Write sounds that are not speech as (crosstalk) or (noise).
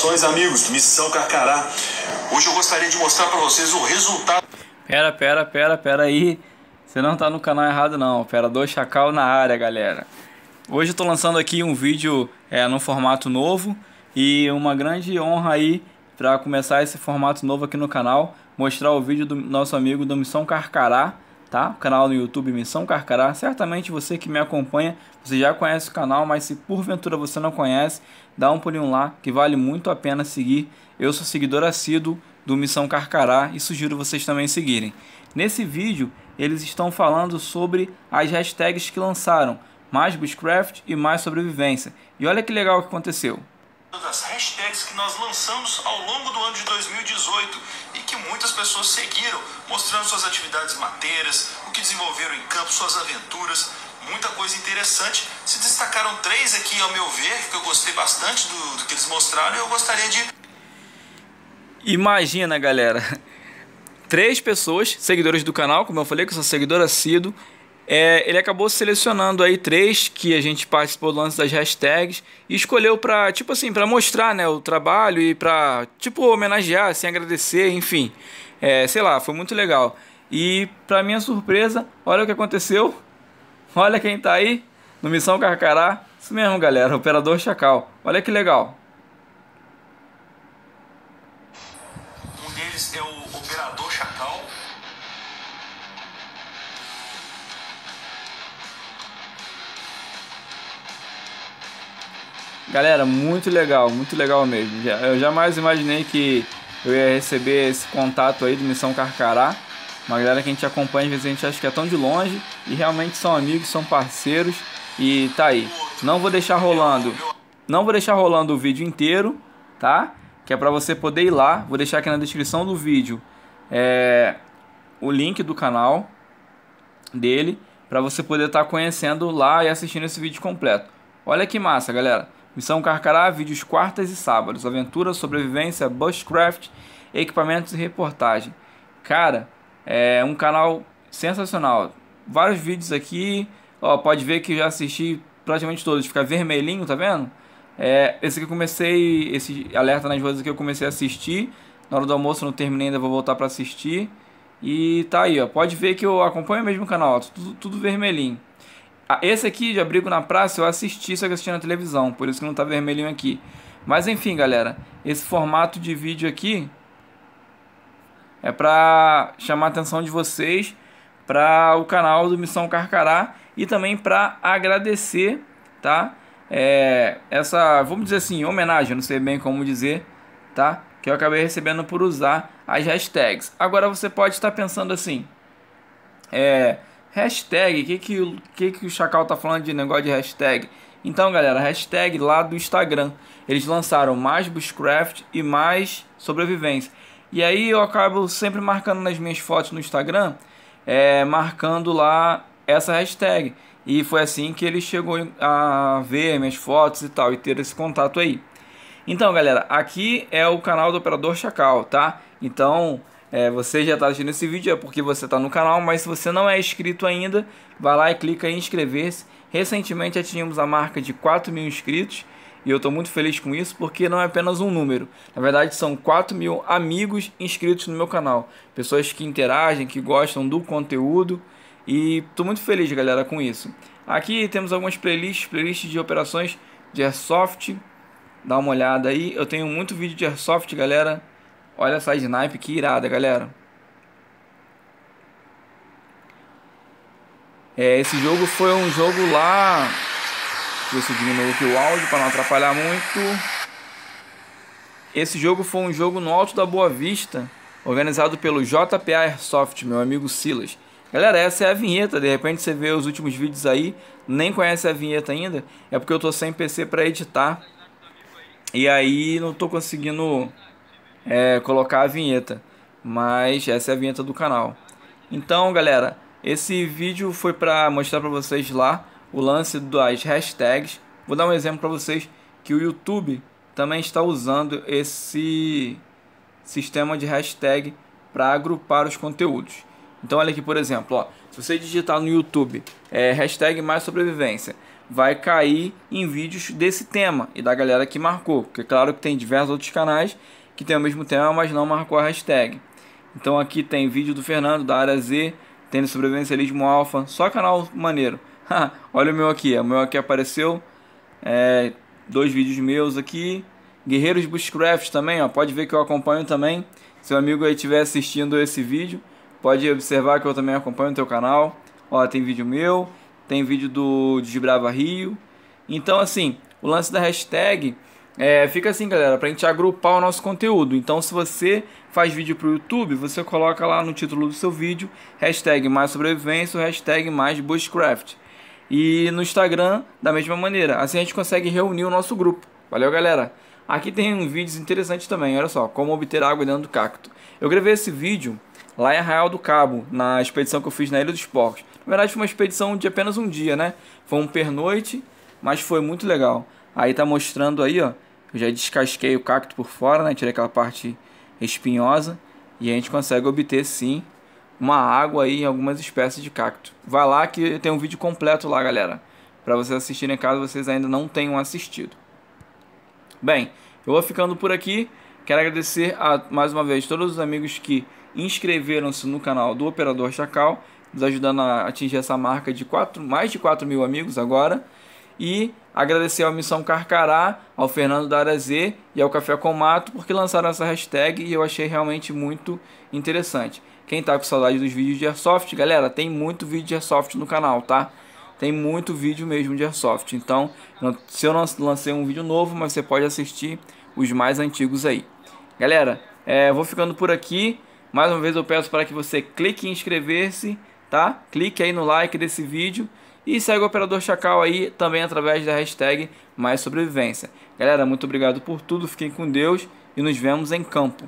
Saudações, amigos, Missão Carcará. Hoje eu gostaria de mostrar para vocês o resultado. Pera, pera, pera, pera aí. Você não tá no canal errado não. Pera, dois chacal na área, galera. Hoje eu tô lançando aqui um vídeo é, no formato novo e uma grande honra aí para começar esse formato novo aqui no canal, mostrar o vídeo do nosso amigo do Missão Carcará tá? Canal no YouTube Missão Carcará. Certamente você que me acompanha, você já conhece o canal, mas se porventura você não conhece, dá um pulinho lá, que vale muito a pena seguir. Eu sou seguidor assíduo do Missão Carcará e sugiro vocês também seguirem. Nesse vídeo, eles estão falando sobre as hashtags que lançaram, mais Bushcraft e mais sobrevivência. E olha que legal que aconteceu. Das hashtags que nós lançamos ao longo do ano de 2018 muitas pessoas seguiram, mostrando suas atividades mateiras, o que desenvolveram em campo, suas aventuras, muita coisa interessante. Se destacaram três aqui, ao meu ver, que eu gostei bastante do, do que eles mostraram e eu gostaria de. Imagina, galera! Três pessoas, seguidores do canal, como eu falei, que eu sou seguidor assíduo é, ele acabou selecionando aí três que a gente participou do lance das hashtags e escolheu para tipo assim para mostrar né o trabalho e para tipo homenagear, assim agradecer, enfim, é, sei lá, foi muito legal. E para minha surpresa, olha o que aconteceu, (laughs) olha quem está aí no Missão Carcará, isso mesmo galera, Operador Chacal, olha que legal. Um deles é o Operador Chacal Galera, muito legal, muito legal mesmo. Eu jamais imaginei que eu ia receber esse contato aí do Missão Carcará. Uma galera que a gente acompanha, às vezes a gente acha que é tão de longe e realmente são amigos, são parceiros e tá aí. Não vou deixar rolando, não vou deixar rolando o vídeo inteiro, tá? Que é para você poder ir lá. Vou deixar aqui na descrição do vídeo é, o link do canal dele para você poder estar tá conhecendo lá e assistindo esse vídeo completo. Olha que massa, galera. Missão Carcará, vídeos quartas e sábados. Aventura, sobrevivência, bushcraft, equipamentos e reportagem. Cara, é um canal sensacional. Vários vídeos aqui. Ó, pode ver que já assisti praticamente todos. Fica vermelhinho, tá vendo? É, esse que eu comecei, esse alerta nas vozes que eu comecei a assistir. Na hora do almoço não terminei, ainda vou voltar para assistir. E tá aí, ó. Pode ver que eu acompanho mesmo o canal, ó, tudo, tudo vermelhinho. Ah, esse aqui de Abrigo na Praça eu assisti, só que assisti na televisão, por isso que não tá vermelhinho aqui. Mas enfim, galera, esse formato de vídeo aqui é pra chamar a atenção de vocês para o canal do Missão Carcará e também para agradecer, tá? É, essa, vamos dizer assim, homenagem, não sei bem como dizer, tá? Que eu acabei recebendo por usar as hashtags. Agora você pode estar pensando assim, é, Hashtag, o que que, que que o Chacal tá falando de negócio de hashtag? Então, galera, hashtag lá do Instagram. Eles lançaram mais Bushcraft e mais sobrevivência. E aí eu acabo sempre marcando nas minhas fotos no Instagram, é, marcando lá essa hashtag. E foi assim que ele chegou a ver minhas fotos e tal, e ter esse contato aí. Então, galera, aqui é o canal do Operador Chacal, tá? Então, é, você já está assistindo esse vídeo é porque você está no canal, mas se você não é inscrito ainda, vai lá e clica em inscrever-se. Recentemente atingimos a marca de 4 mil inscritos e eu estou muito feliz com isso porque não é apenas um número. Na verdade, são 4 mil amigos inscritos no meu canal, pessoas que interagem, que gostam do conteúdo e estou muito feliz, galera, com isso. Aqui temos algumas playlists, playlists de operações de Airsoft. Dá uma olhada aí, eu tenho muito vídeo de Airsoft, galera Olha essa snipe que irada, galera. É, esse jogo foi um jogo lá... Deixa eu diminuir aqui o áudio para não atrapalhar muito. Esse jogo foi um jogo no Alto da Boa Vista, organizado pelo JPA Airsoft, meu amigo Silas. Galera, essa é a vinheta. De repente você vê os últimos vídeos aí, nem conhece a vinheta ainda. É porque eu tô sem PC para editar. E aí não tô conseguindo é, colocar a vinheta, mas essa é a vinheta do canal. Então, galera, esse vídeo foi para mostrar para vocês lá o lance das hashtags. Vou dar um exemplo para vocês que o YouTube também está usando esse sistema de hashtag para agrupar os conteúdos. Então olha aqui, por exemplo, ó, se você digitar no YouTube é, hashtag mais sobrevivência, vai cair em vídeos desse tema e da galera que marcou, porque é claro que tem diversos outros canais que tem o mesmo tema, mas não marcou a hashtag. Então aqui tem vídeo do Fernando, da área Z, tendo sobrevivencialismo alfa, só canal maneiro. (laughs) Olha o meu aqui, o meu aqui apareceu, é, dois vídeos meus aqui. Guerreiros Bushcraft também, ó, pode ver que eu acompanho também. Se o amigo aí estiver assistindo esse vídeo, pode observar que eu também acompanho o teu canal. Ó, tem vídeo meu, tem vídeo do Desbrava Rio. Então, assim, o lance da hashtag é, fica assim, galera, para a gente agrupar o nosso conteúdo. Então, se você faz vídeo para o YouTube, você coloca lá no título do seu vídeo, hashtag mais sobrevivência ou hashtag mais bushcraft. E no Instagram, da mesma maneira. Assim a gente consegue reunir o nosso grupo. Valeu, galera! Aqui tem um vídeos interessantes também, olha só, como obter água dentro do cacto. Eu gravei esse vídeo lá em Arraial do Cabo, na expedição que eu fiz na Ilha dos Porcos. Na verdade foi uma expedição de apenas um dia, né? Foi um pernoite, mas foi muito legal. Aí tá mostrando aí, ó. Eu já descasquei o cacto por fora, né? Tirei aquela parte espinhosa. E a gente consegue obter, sim, uma água aí em algumas espécies de cacto. Vai lá que tem um vídeo completo lá, galera. Para vocês assistirem caso vocês ainda não tenham assistido. Bem, eu vou ficando por aqui. Quero agradecer a, mais uma vez todos os amigos que inscreveram-se no canal do Operador Chacal, nos ajudando a atingir essa marca de quatro, mais de 4 mil amigos agora. E Agradecer ao Missão Carcará, ao Fernando da Arazê e ao Café com Mato porque lançaram essa hashtag e eu achei realmente muito interessante. Quem tá com saudade dos vídeos de Airsoft, galera, tem muito vídeo de Airsoft no canal, tá? Tem muito vídeo mesmo de Airsoft. Então, se eu não lancei um vídeo novo, mas você pode assistir os mais antigos aí. Galera, é, vou ficando por aqui. Mais uma vez eu peço para que você clique em inscrever-se, tá? Clique aí no like desse vídeo e segue o Operador Chacal aí também através da hashtag Mais Sobrevivência. Galera, muito obrigado por tudo, fiquem com Deus e nos vemos em campo.